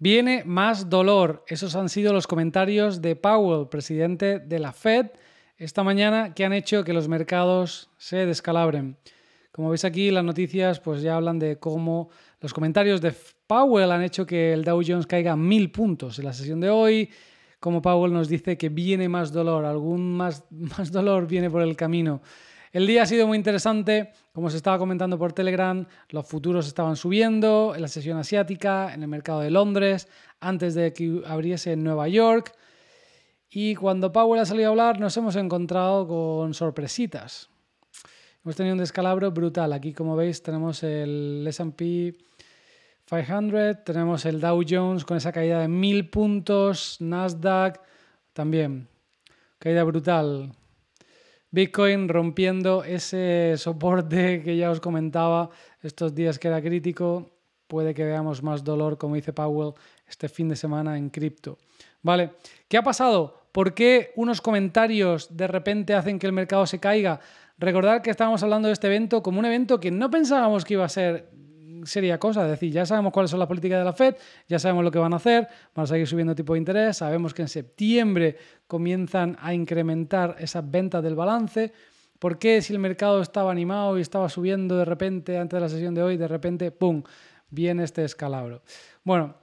Viene más dolor. Esos han sido los comentarios de Powell, presidente de la Fed, esta mañana que han hecho que los mercados se descalabren. Como veis aquí, las noticias pues ya hablan de cómo los comentarios de Powell han hecho que el Dow Jones caiga mil puntos en la sesión de hoy. Como Powell nos dice que viene más dolor, algún más, más dolor viene por el camino. El día ha sido muy interesante, como se estaba comentando por Telegram, los futuros estaban subiendo en la sesión asiática, en el mercado de Londres, antes de que abriese en Nueva York. Y cuando Powell ha salido a hablar nos hemos encontrado con sorpresitas. Hemos tenido un descalabro brutal. Aquí, como veis, tenemos el SP 500, tenemos el Dow Jones con esa caída de 1000 puntos, Nasdaq también. Caída brutal. Bitcoin rompiendo ese soporte que ya os comentaba estos días que era crítico. Puede que veamos más dolor, como dice Powell, este fin de semana en cripto. ¿Vale? ¿Qué ha pasado? ¿Por qué unos comentarios de repente hacen que el mercado se caiga? Recordad que estábamos hablando de este evento como un evento que no pensábamos que iba a ser Sería cosa. Es decir, ya sabemos cuáles son las políticas de la Fed, ya sabemos lo que van a hacer, van a seguir subiendo tipo de interés, sabemos que en septiembre comienzan a incrementar esas ventas del balance. ¿Por qué si el mercado estaba animado y estaba subiendo de repente antes de la sesión de hoy, de repente, ¡pum!, viene este escalabro? Bueno,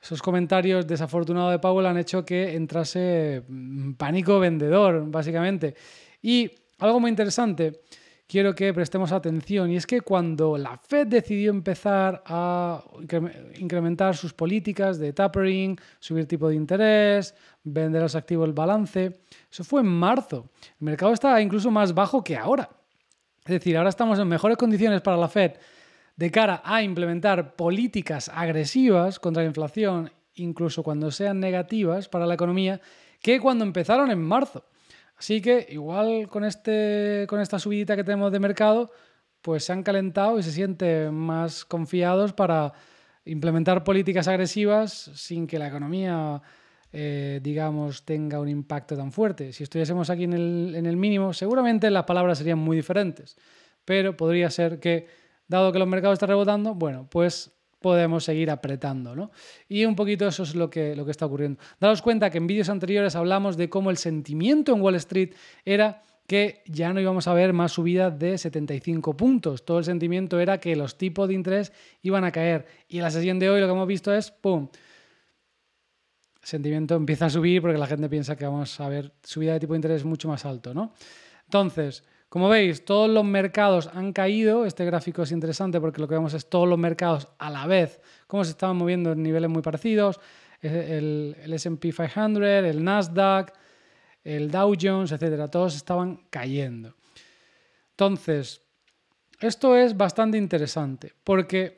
esos comentarios desafortunados de Powell han hecho que entrase mm, pánico vendedor, básicamente. Y algo muy interesante quiero que prestemos atención. Y es que cuando la Fed decidió empezar a incrementar sus políticas de tapering, subir tipo de interés, vender los activos el balance, eso fue en marzo. El mercado está incluso más bajo que ahora. Es decir, ahora estamos en mejores condiciones para la Fed de cara a implementar políticas agresivas contra la inflación, incluso cuando sean negativas para la economía, que cuando empezaron en marzo. Así que igual con, este, con esta subidita que tenemos de mercado, pues se han calentado y se sienten más confiados para implementar políticas agresivas sin que la economía, eh, digamos, tenga un impacto tan fuerte. Si estuviésemos aquí en el, en el mínimo, seguramente las palabras serían muy diferentes, pero podría ser que, dado que los mercados están rebotando, bueno, pues podemos seguir apretando. ¿no? Y un poquito eso es lo que, lo que está ocurriendo. Daos cuenta que en vídeos anteriores hablamos de cómo el sentimiento en Wall Street era que ya no íbamos a ver más subida de 75 puntos. Todo el sentimiento era que los tipos de interés iban a caer. Y en la sesión de hoy lo que hemos visto es, ¡pum! sentimiento empieza a subir porque la gente piensa que vamos a ver subida de tipo de interés mucho más alto, ¿no? Entonces, como veis, todos los mercados han caído. Este gráfico es interesante porque lo que vemos es todos los mercados a la vez, cómo se estaban moviendo en niveles muy parecidos. El, el SP 500, el Nasdaq, el Dow Jones, etcétera, todos estaban cayendo. Entonces, esto es bastante interesante porque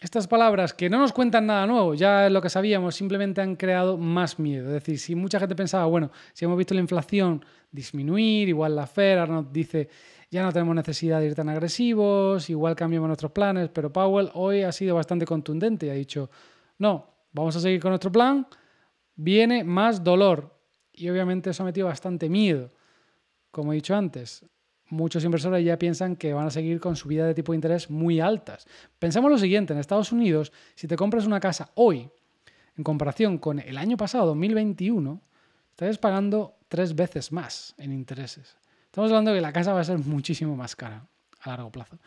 estas palabras que no nos cuentan nada nuevo, ya es lo que sabíamos, simplemente han creado más miedo. Es decir, si mucha gente pensaba, bueno, si hemos visto la inflación disminuir, igual la Fed ahora nos dice, ya no tenemos necesidad de ir tan agresivos, igual cambiamos nuestros planes, pero Powell hoy ha sido bastante contundente y ha dicho, no, vamos a seguir con nuestro plan, viene más dolor. Y obviamente eso ha metido bastante miedo, como he dicho antes muchos inversores ya piensan que van a seguir con subidas de tipo de interés muy altas. Pensemos lo siguiente, en Estados Unidos, si te compras una casa hoy, en comparación con el año pasado, 2021, estás pagando tres veces más en intereses. Estamos hablando de que la casa va a ser muchísimo más cara a largo plazo.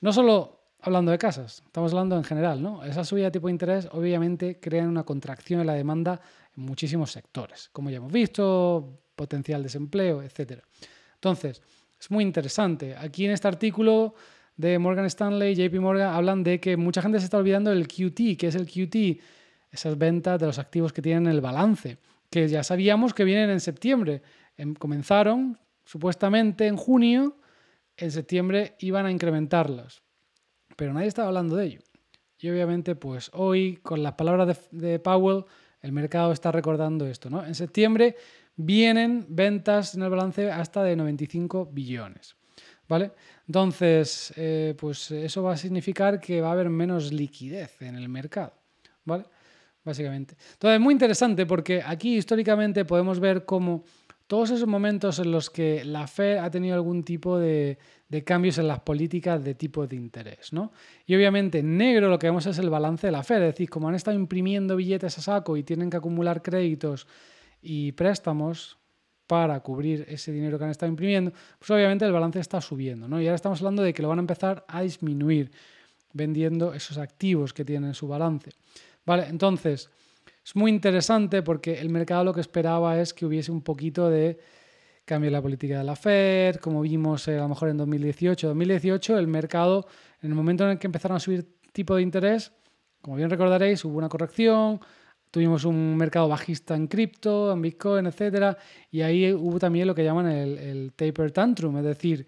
No solo hablando de casas, estamos hablando en general, ¿no? Esa subida de tipo de interés obviamente crea una contracción en la demanda en muchísimos sectores, como ya hemos visto, potencial desempleo, etc. Entonces, es muy interesante. Aquí en este artículo de Morgan Stanley, JP Morgan, hablan de que mucha gente se está olvidando del QT, que es el QT, esas ventas de los activos que tienen en el balance, que ya sabíamos que vienen en septiembre. Em, comenzaron supuestamente en junio, en septiembre iban a incrementarlos, pero nadie estaba hablando de ello. Y obviamente, pues hoy, con las palabras de, de Powell, el mercado está recordando esto, ¿no? En septiembre vienen ventas en el balance hasta de 95 billones. ¿Vale? Entonces, eh, pues eso va a significar que va a haber menos liquidez en el mercado. ¿Vale? Básicamente. Entonces, muy interesante porque aquí históricamente podemos ver cómo todos esos momentos en los que la Fed ha tenido algún tipo de, cambios en las políticas de tipo de interés, ¿no? Y obviamente en negro lo que vemos es el balance de la Fed, es decir, como han estado imprimiendo billetes a saco y tienen que acumular créditos y préstamos para cubrir ese dinero que han estado imprimiendo, pues obviamente el balance está subiendo, ¿no? Y ahora estamos hablando de que lo van a empezar a disminuir vendiendo esos activos que tienen en su balance. Vale, entonces es muy interesante porque el mercado lo que esperaba es que hubiese un poquito de cambio en la política de la Fed, como vimos eh, a lo mejor en 2018. 2018 el mercado, en el momento en el que empezaron a subir tipo de interés, como bien recordaréis, hubo una corrección, tuvimos un mercado bajista en cripto, en Bitcoin, etc. Y ahí hubo también lo que llaman el, taper tantrum, es decir,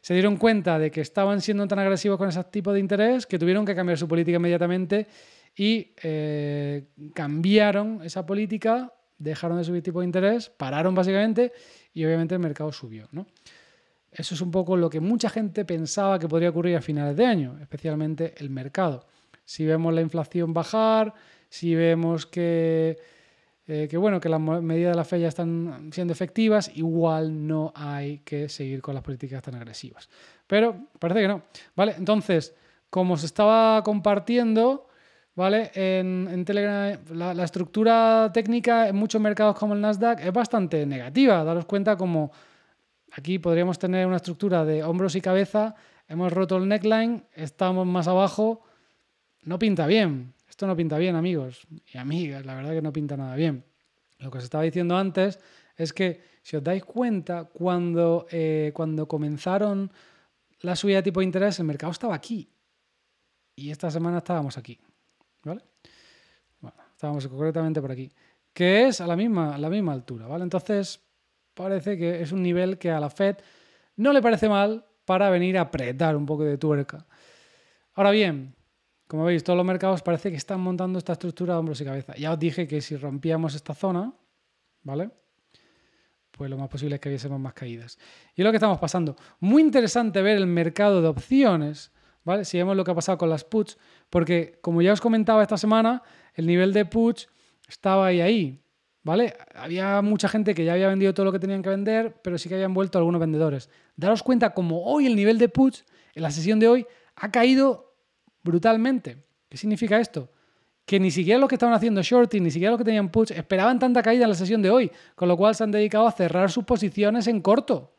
se dieron cuenta de que estaban siendo tan agresivos con esos tipos de interés que tuvieron que cambiar su política inmediatamente y eh, cambiaron esa política, dejaron de subir tipo de interés, pararon básicamente y obviamente el mercado subió, Eso es un poco lo que mucha gente pensaba que podría ocurrir a finales de año, especialmente el mercado. Si vemos la inflación bajar, si vemos eh, que, bueno, que las medidas de la fe ya están siendo efectivas, igual no hay que seguir con las políticas tan agresivas. Pero parece que no. ¿Vale? Entonces, como se estaba compartiendo, ¿vale? En, Telegram, la, la, estructura técnica en muchos mercados como el Nasdaq es bastante negativa. Daros cuenta como aquí podríamos tener una estructura de hombros y cabeza, hemos roto el neckline, estamos más abajo, no pinta bien. Esto no pinta bien, amigos y amigas, la verdad que no pinta nada bien. Lo que os estaba diciendo antes es que, si os dais cuenta, cuando, eh, cuando comenzaron la subida de tipo de interés, el mercado estaba aquí. Y esta semana estábamos aquí. ¿Vale? estábamos concretamente por aquí. Que es a la misma, a la misma altura, ¿vale? Entonces, parece que es un nivel que a la Fed no le parece mal para venir a apretar un poco de tuerca. Ahora bien, como veis, todos los mercados parece que están montando esta estructura de hombros y cabeza. Ya os dije que si rompíamos esta zona, ¿vale? Pues lo más posible es que hubiésemos más caídas. Y es lo que estamos pasando. Muy interesante ver el mercado de opciones, ¿vale? Si vemos lo que ha pasado con las puts, porque como ya os comentaba esta semana, el nivel de puts estaba ahí ahí, ¿vale? Había mucha gente que ya había vendido todo lo que tenían que vender, pero sí que habían vuelto algunos vendedores. Daros cuenta como hoy el nivel de puts en la sesión de hoy ha caído brutalmente. ¿Qué significa esto? Que ni siquiera los que estaban haciendo shorting, ni siquiera los que tenían puts, esperaban tanta caída en la sesión de hoy, con lo cual se han dedicado a cerrar sus posiciones en corto.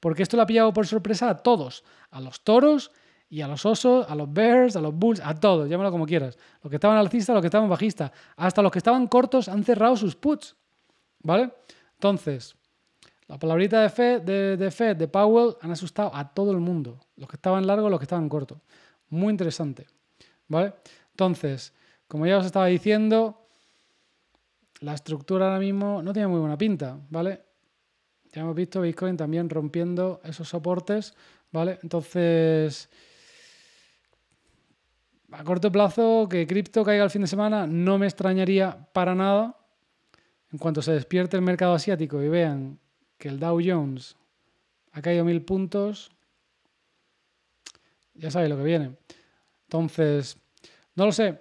Porque esto lo ha pillado por sorpresa a todos, a los toros y a los osos, a los bears, a los bulls, a todos, llámalo como quieras. Los que estaban alcistas, los que estaban bajistas, hasta los que estaban cortos han cerrado sus puts. ¿Vale? Entonces, la palabrita de fe de, de Fed, de Powell, han asustado a todo el mundo. Los que estaban largos, los que estaban cortos. Muy interesante. ¿Vale? Entonces, como ya os estaba diciendo, la estructura ahora mismo no tiene muy buena pinta, ¿vale? Ya hemos visto Bitcoin también rompiendo esos soportes, ¿vale? Entonces, a corto plazo, que cripto caiga el fin de semana no me extrañaría para nada. En cuanto se despierte el mercado asiático y vean que el Dow Jones ha caído mil puntos, ya sabéis lo que viene. Entonces, no lo sé.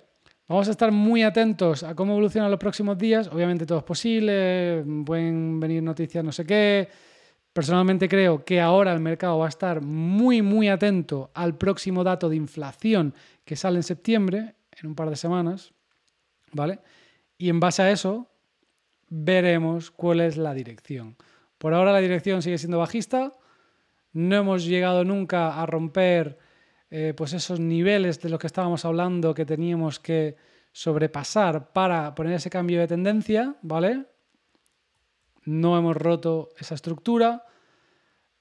Vamos a estar muy atentos a cómo evolucionan los próximos días. Obviamente todo es posible, pueden venir noticias no sé qué. Personalmente creo que ahora el mercado va a estar muy, muy atento al próximo dato de inflación que sale en septiembre, en un par de semanas, ¿vale? Y en base a eso veremos cuál es la dirección. Por ahora la dirección sigue siendo bajista, no hemos llegado nunca a romper eh, pues esos niveles de los que estábamos hablando que teníamos que sobrepasar para poner ese cambio de tendencia, ¿vale? No hemos roto esa estructura.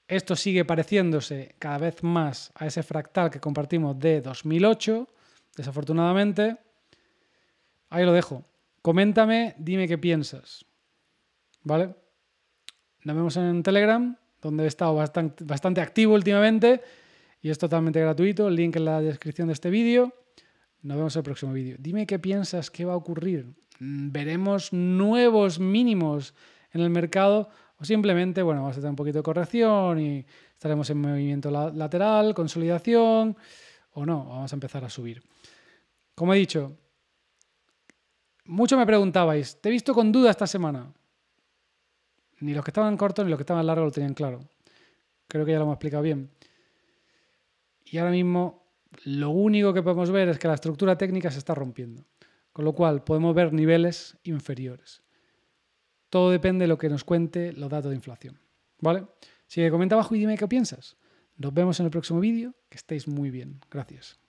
Esto sigue pareciéndose cada vez más a ese fractal que compartimos de 2008, desafortunadamente. Ahí lo dejo. Coméntame, dime qué piensas. ¿Vale? Nos vemos en Telegram, donde he estado bastante, bastante activo últimamente y es totalmente gratuito. el Link en la descripción de este vídeo. Nos vemos en el próximo vídeo. Dime qué piensas qué va a ocurrir. Mm, ¿Veremos nuevos mínimos en el mercado? O simplemente, bueno, vamos a tener un poquito de corrección y estaremos en movimiento lateral, consolidación, o no, vamos a empezar a subir. Como he dicho, mucho me preguntabais, te he visto con duda esta semana. Ni los que estaban cortos ni los que estaban largos lo tenían claro. Creo que ya lo hemos explicado bien. Y ahora mismo lo único que podemos ver es que la estructura técnica se está rompiendo, con lo cual podemos ver niveles inferiores. Todo depende de lo que nos cuente los datos de inflación. ¿Vale? Sigue, comenta abajo y dime qué piensas. Nos vemos en el próximo vídeo. Que estéis muy bien. Gracias.